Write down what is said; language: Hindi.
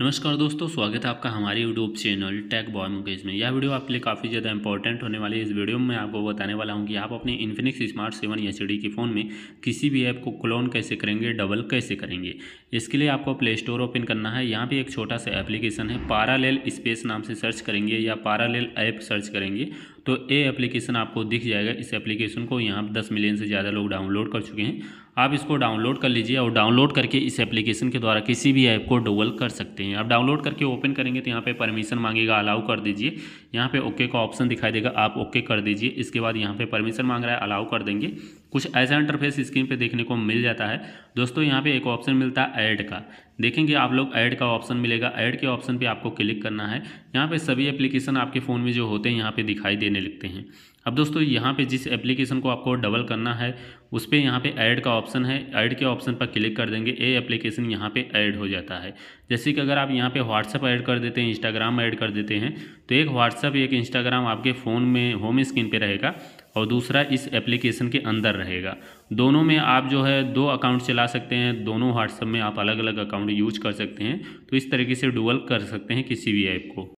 नमस्कार दोस्तों स्वागत है आपका हमारे YouTube channel tech boy Mukesh में यह वीडियो आपके लिए काफ़ी ज़्यादा इंपॉर्टेंट होने वाली है इस वीडियो में मैं आपको बताने वाला हूं कि आप अपने Infinix smart seven H D के फ़ोन में किसी भी ऐप को क्लोन कैसे करेंगे डबल कैसे करेंगे इसके लिए आपको प्ले स्टोर ओपन करना है यहाँ पर एक छोटा सा एप्लीकेशन है पारालेल स्पेस नाम से सर्च करेंगे या पारालेल ऐप सर्च करेंगे तो ये एप्लीकेशन आपको दिख जाएगा इस एप्लीकेशन को यहाँ दस मिलियन से ज़्यादा लोग डाउनलोड कर चुके हैं आप इसको डाउनलोड कर लीजिए और डाउनलोड करके इस एप्लीकेशन के द्वारा किसी भी ऐप को डोवल कर सकते हैं आप डाउनलोड करके ओपन करेंगे तो यहाँ पे परमिशन मांगेगा अलाउ कर दीजिए यहाँ पे ओके का ऑप्शन दिखाई देगा आप ओके कर दीजिए इसके बाद यहाँ पे परमिशन मांग रहा है अलाउ कर देंगे कुछ ऐसा इंटरफेस स्क्रीन पे देखने को मिल जाता है दोस्तों यहाँ पे एक ऑप्शन मिलता है ऐड का देखेंगे आप लोग ऐड का ऑप्शन मिलेगा ऐड के ऑप्शन पे आपको क्लिक करना है यहाँ पे सभी एप्लीकेशन आपके फ़ोन में जो होते हैं यहाँ पे दिखाई देने लगते हैं अब दोस्तों यहाँ पे जिस एप्लीकेशन को आपको डबल करना है उस पर यहाँ पर ऐड का ऑप्शन है ऐड के ऑप्शन पर क्लिक कर देंगे ए एप्लीकेशन यहाँ पर ऐड हो जाता है जैसे कि अगर आप यहाँ पर व्हाट्सअप ऐड कर देते हैं इंस्टाग्राम ऐड कर देते हैं तो एक व्हाट्सअप एक इंस्टाग्राम आपके फ़ोन में होम स्क्रीन पर रहेगा और दूसरा इस एप्लीकेशन के अंदर रहेगा दोनों में आप जो है दो अकाउंट चला सकते हैं दोनों व्हाट्सएप में आप अलग अलग अकाउंट यूज कर सकते हैं तो इस तरीके से डुअल कर सकते हैं किसी भी ऐप को